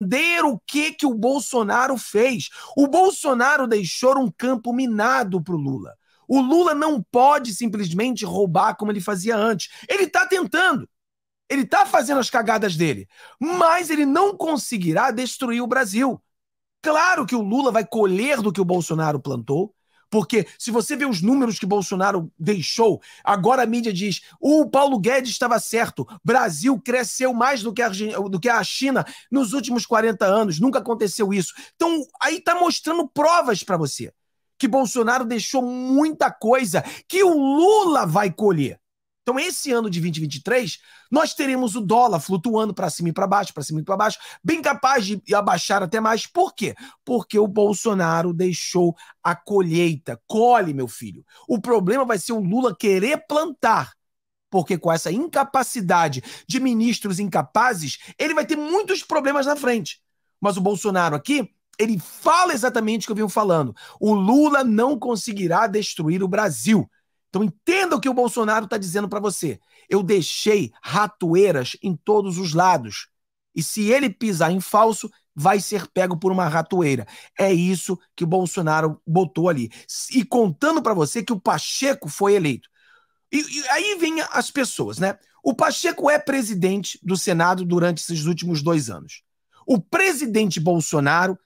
entender o que que o Bolsonaro fez. O Bolsonaro deixou um campo minado para o Lula. O Lula não pode simplesmente roubar como ele fazia antes. Ele está tentando. Ele está fazendo as cagadas dele. Mas ele não conseguirá destruir o Brasil. Claro que o Lula vai colher do que o Bolsonaro plantou. Porque se você vê os números que Bolsonaro deixou, agora a mídia diz: o Paulo Guedes estava certo, Brasil cresceu mais do que a, do que a China nos últimos 40 anos, nunca aconteceu isso. Então, aí está mostrando provas para você que Bolsonaro deixou muita coisa que o Lula vai colher. Então, esse ano de 2023, nós teremos o dólar flutuando para cima e para baixo, para cima e para baixo, bem capaz de abaixar até mais. Por quê? Porque o Bolsonaro deixou a colheita. Colhe, meu filho. O problema vai ser o Lula querer plantar. Porque com essa incapacidade de ministros incapazes, ele vai ter muitos problemas na frente. Mas o Bolsonaro aqui, ele fala exatamente o que eu venho falando. O Lula não conseguirá destruir o Brasil. Então entenda o que o Bolsonaro está dizendo para você. Eu deixei ratoeiras em todos os lados. E se ele pisar em falso, vai ser pego por uma ratoeira. É isso que o Bolsonaro botou ali. E contando para você que o Pacheco foi eleito. E, e, aí vem as pessoas, né? O Pacheco é presidente do Senado durante esses últimos dois anos. O presidente Bolsonaro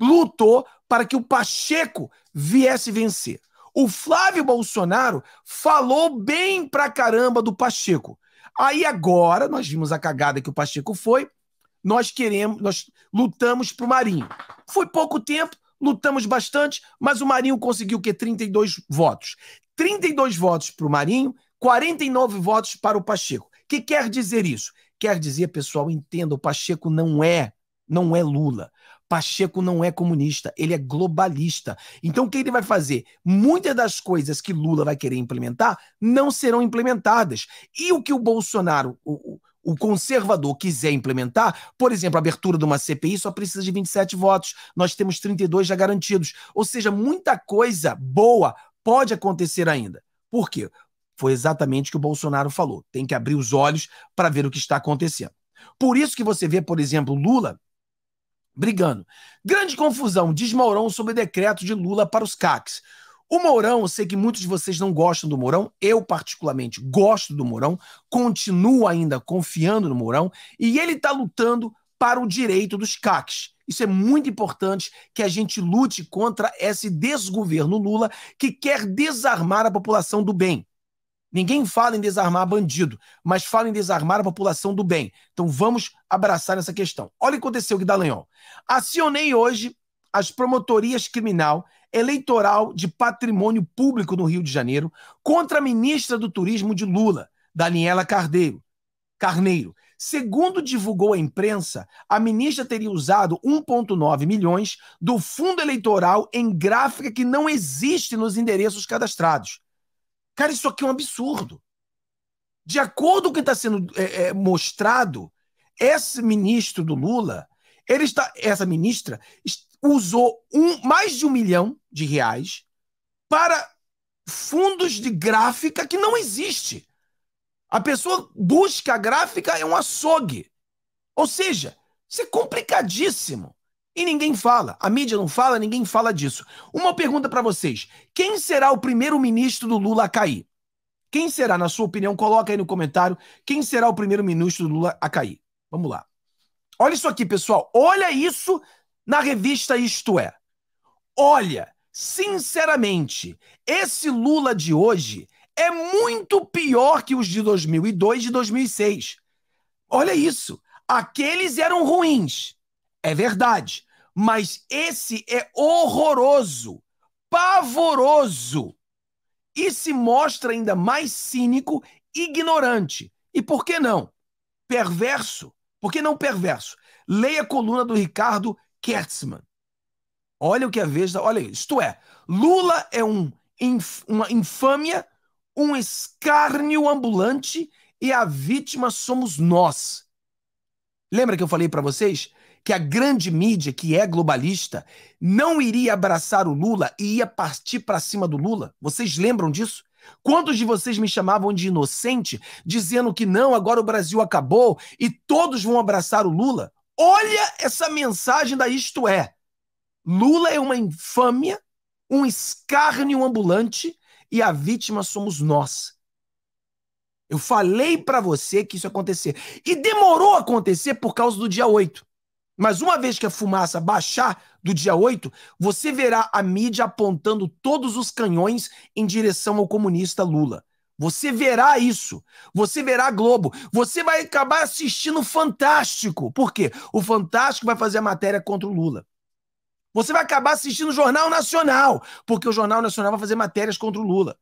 lutou para que o Pacheco viesse vencer. O Flávio Bolsonaro falou bem pra caramba do Pacheco. Aí agora, nós vimos a cagada que o Pacheco foi, nós queremos, nós lutamos pro Marinho. Foi pouco tempo, lutamos bastante, mas o Marinho conseguiu o quê? 32 votos. 32 votos pro Marinho, 49 votos para o Pacheco. O que quer dizer isso? Quer dizer, pessoal, entenda, o Pacheco não é, não é Lula. Pacheco não é comunista, ele é globalista. Então, o que ele vai fazer? Muitas das coisas que Lula vai querer implementar não serão implementadas. E o que o Bolsonaro, o, o conservador, quiser implementar, por exemplo, a abertura de uma CPI só precisa de 27 votos, nós temos 32 já garantidos. Ou seja, muita coisa boa pode acontecer ainda. Por quê? Foi exatamente o que o Bolsonaro falou. Tem que abrir os olhos para ver o que está acontecendo. Por isso que você vê, por exemplo, Lula brigando. Grande confusão, diz Mourão sobre decreto de Lula para os CACs. O Mourão, eu sei que muitos de vocês não gostam do Mourão, eu particularmente gosto do Mourão, continuo ainda confiando no Mourão, e ele está lutando para o direito dos CACs. Isso é muito importante que a gente lute contra esse desgoverno Lula que quer desarmar a população do bem. Ninguém fala em desarmar bandido, mas fala em desarmar a população do bem. Então vamos abraçar essa questão. Olha o que aconteceu, Guidalanhol. Acionei hoje as promotorias criminal eleitoral de patrimônio público no Rio de Janeiro contra a ministra do Turismo de Lula, Daniela Cardeiro. Carneiro. Segundo divulgou a imprensa, a ministra teria usado 1,9 milhões do fundo eleitoral em gráfica que não existe nos endereços cadastrados. Cara, isso aqui é um absurdo. De acordo com o que está sendo é, é, mostrado, esse ministro do Lula, ele está, essa ministra usou um, mais de um milhão de reais para fundos de gráfica que não existe. A pessoa busca a gráfica é um açougue. Ou seja, isso é complicadíssimo. E ninguém fala, a mídia não fala, ninguém fala disso. Uma pergunta para vocês: quem será o primeiro-ministro do Lula a cair? Quem será, na sua opinião? Coloca aí no comentário quem será o primeiro-ministro do Lula a cair. Vamos lá. Olha isso aqui, pessoal. Olha isso na revista Isto É. Olha, sinceramente, esse Lula de hoje é muito pior que os de 2002 e 2006. Olha isso. Aqueles eram ruins. É verdade. Mas esse é horroroso, pavoroso e se mostra ainda mais cínico, ignorante e, por que não, perverso. Por que não perverso? Leia a coluna do Ricardo Kertzmann. Olha o que a Veja, olha isto é, Lula é um, inf, uma infâmia, um escárnio ambulante e a vítima somos nós. Lembra que eu falei para vocês que a grande mídia, que é globalista, não iria abraçar o Lula e ia partir para cima do Lula? Vocês lembram disso? Quantos de vocês me chamavam de inocente, dizendo que não, agora o Brasil acabou e todos vão abraçar o Lula? Olha essa mensagem da Isto É. Lula é uma infâmia, um escárnio ambulante e a vítima somos nós. Eu falei para você que isso ia acontecer. E demorou a acontecer por causa do dia 8. Mas uma vez que a fumaça baixar do dia 8, você verá a mídia apontando todos os canhões em direção ao comunista Lula. Você verá isso. Você verá Globo. Você vai acabar assistindo o Fantástico. Por quê? O Fantástico vai fazer a matéria contra o Lula. Você vai acabar assistindo o Jornal Nacional, porque o Jornal Nacional vai fazer matérias contra o Lula.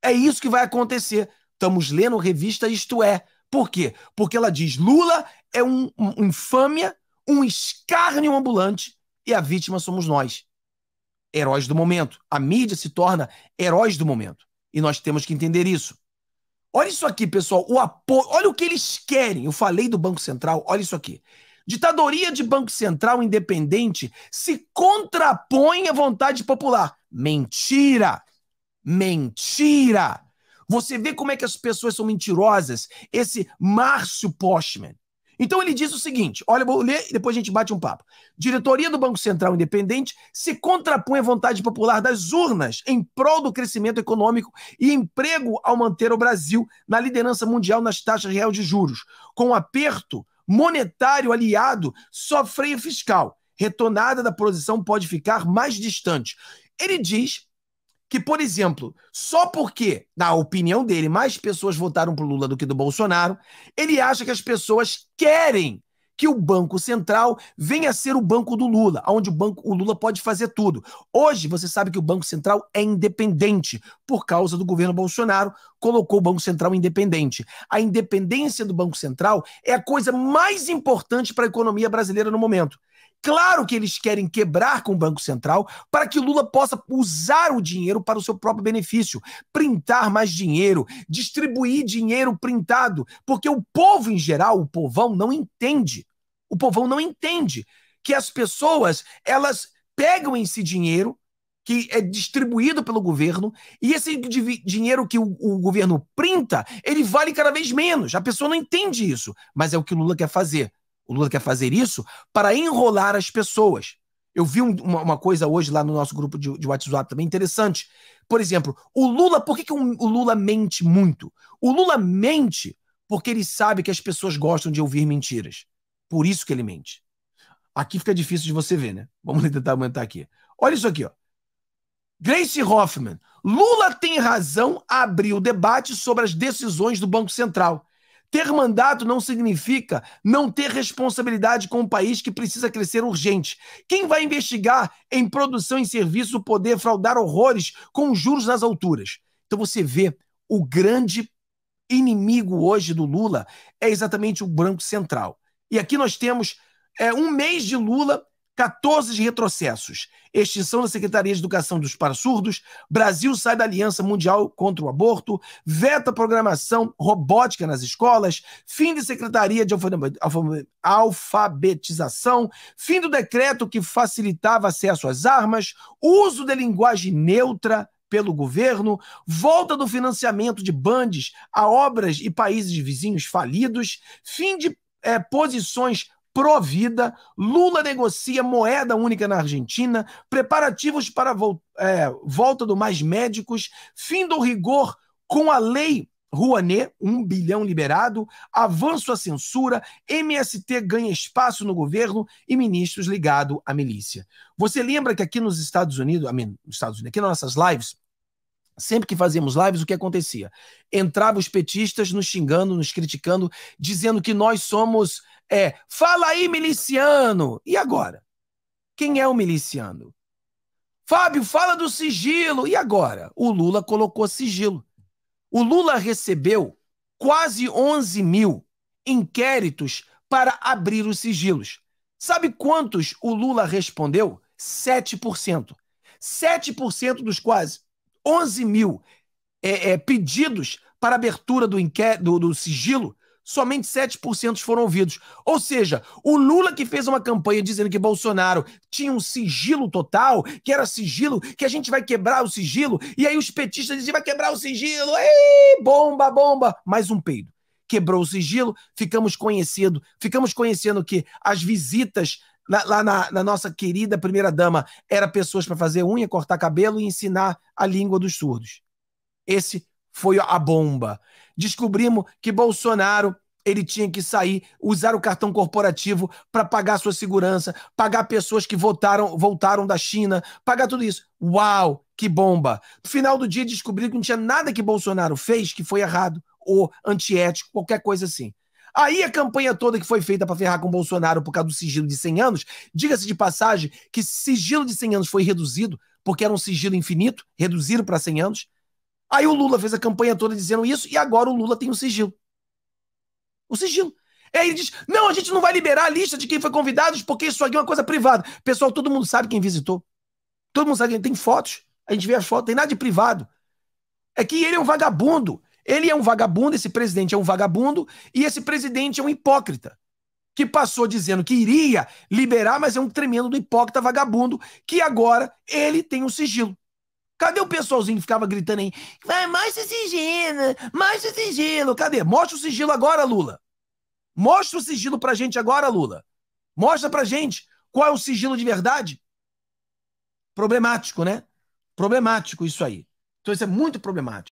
É isso que vai acontecer. Estamos lendo revista Isto É. Por quê? Porque ela diz: Lula é um, um infâmia um escárnio ambulante e a vítima somos nós. Heróis do momento. A mídia se torna heróis do momento. E nós temos que entender isso. Olha isso aqui, pessoal. O apoio. Olha o que eles querem. Eu falei do Banco Central. Olha isso aqui. Ditadoria de Banco Central independente se contrapõe à vontade popular. Mentira! Mentira! Você vê como é que as pessoas são mentirosas. Esse Márcio Postman, então ele diz o seguinte: olha, vou ler e depois a gente bate um papo. Diretoria do Banco Central Independente se contrapõe à vontade popular das urnas em prol do crescimento econômico e emprego ao manter o Brasil na liderança mundial nas taxas reais de juros, com um aperto monetário aliado só freio fiscal. Retonada da posição pode ficar mais distante. Ele diz que, por exemplo, só porque, na opinião dele, mais pessoas votaram pro Lula do que do Bolsonaro, ele acha que as pessoas querem que o Banco Central venha a ser o banco do Lula, onde o, banco, o Lula pode fazer tudo. Hoje, você sabe que o Banco Central é independente por causa do governo Bolsonaro, colocou o Banco Central independente. A independência do Banco Central é a coisa mais importante para a economia brasileira no momento. Claro que eles querem quebrar com o Banco Central para que Lula possa usar o dinheiro para o seu próprio benefício, printar mais dinheiro, distribuir dinheiro printado, porque o povo em geral, o povão não entende. O povão não entende que as pessoas, elas pegam esse dinheiro que é distribuído pelo governo, e esse dinheiro que o, o governo printa, ele vale cada vez menos. A pessoa não entende isso, mas é o que Lula quer fazer o Lula quer fazer isso para enrolar as pessoas. Eu vi uma, uma, coisa hoje lá no nosso grupo de, de, WhatsApp também interessante. Por exemplo, o Lula, por que, que um, o Lula mente muito? O Lula mente porque ele sabe que as pessoas gostam de ouvir mentiras. Por isso que ele mente. Aqui fica difícil de você ver, né? Vamos tentar aumentar aqui. Olha isso aqui, ó. Grace Hoffman. Lula tem razão a abrir o debate sobre as decisões do Banco Central. Ter mandato não significa não ter responsabilidade com um país que precisa crescer urgente. Quem vai investigar em produção e serviço poder fraudar horrores com juros nas alturas? Então você vê o grande inimigo hoje do Lula é exatamente o Banco Central. E aqui nós temos é, um mês de Lula 14 retrocessos. Extinção da Secretaria de Educação dos para surdos. Brasil sai da Aliança Mundial contra o Aborto. Veta programação robótica nas escolas. Fim de Secretaria de Alfabetização. Fim do decreto que facilitava acesso às armas. Uso de linguagem neutra pelo governo, volta do financiamento de bandes a obras e países vizinhos falidos, fim de é, posições pró-vida, Lula negocia moeda única na Argentina, preparativos para vo é, volta do Mais Médicos, fim do rigor com a lei Rouanet, um bilhão liberado, avanço à censura, MST ganha espaço no governo e ministros ligados à milícia. Você lembra que aqui nos Estados Unidos, nos Estados Unidos, aqui nas nossas lives, Sempre que fazíamos lives, o que acontecia? Entravam os petistas nos xingando, nos criticando, dizendo que nós somos. É, fala aí, miliciano! E agora? Quem é o miliciano? Fábio, fala do sigilo! E agora? O Lula colocou sigilo. O Lula recebeu quase 11 mil inquéritos para abrir os sigilos. Sabe quantos o Lula respondeu? 7%. 7% dos quase 11 mil é, é, pedidos para abertura do, do, do sigilo, somente 7% foram ouvidos. Ou seja, o Lula que fez uma campanha dizendo que Bolsonaro tinha um sigilo total, que era sigilo, que a gente vai quebrar o sigilo, e aí os petistas diziam, vai quebrar o sigilo, Ei, bomba, bomba, mais um peido. Quebrou o sigilo, ficamos conhecendo, ficamos conhecendo que as visitas na, lá na, na, nossa querida primeira dama, era pessoas para fazer unha, cortar cabelo e ensinar a língua dos surdos. Esse foi a bomba. Descobrimos que Bolsonaro ele tinha que sair, usar o cartão corporativo para pagar sua segurança, pagar pessoas que votaram, voltaram da China, pagar tudo isso. Uau, que bomba! No final do dia descobri que não tinha nada que Bolsonaro fez que foi errado ou antiético, qualquer coisa assim. Aí a campanha toda que foi feita para ferrar com Bolsonaro por causa do sigilo de 100 anos, diga-se de passagem que sigilo de 100 anos foi reduzido, porque era um sigilo infinito, reduziram para 100 anos. Aí o Lula fez a campanha toda dizendo isso e agora o Lula tem o um sigilo. O sigilo. É aí ele diz: não, a gente não vai liberar a lista de quem foi convidado, porque isso aqui é uma coisa privada. Pessoal, todo mundo sabe quem visitou. Todo mundo sabe quem tem fotos. A gente vê as fotos, tem nada de privado. É que ele é um vagabundo. Ele é um vagabundo, esse presidente é um vagabundo, e esse presidente é um hipócrita, que passou dizendo que iria liberar, mas é um tremendo do hipócrita vagabundo, que agora ele tem o um sigilo. Cadê o pessoalzinho que ficava gritando aí? Vai, mostra o sigilo, mostra o sigilo. Cadê? Mostra o sigilo agora, Lula. Mostra o sigilo pra gente agora, Lula. Mostra pra gente qual é o sigilo de verdade. Problemático, né? Problemático isso aí. Então isso é muito problemático.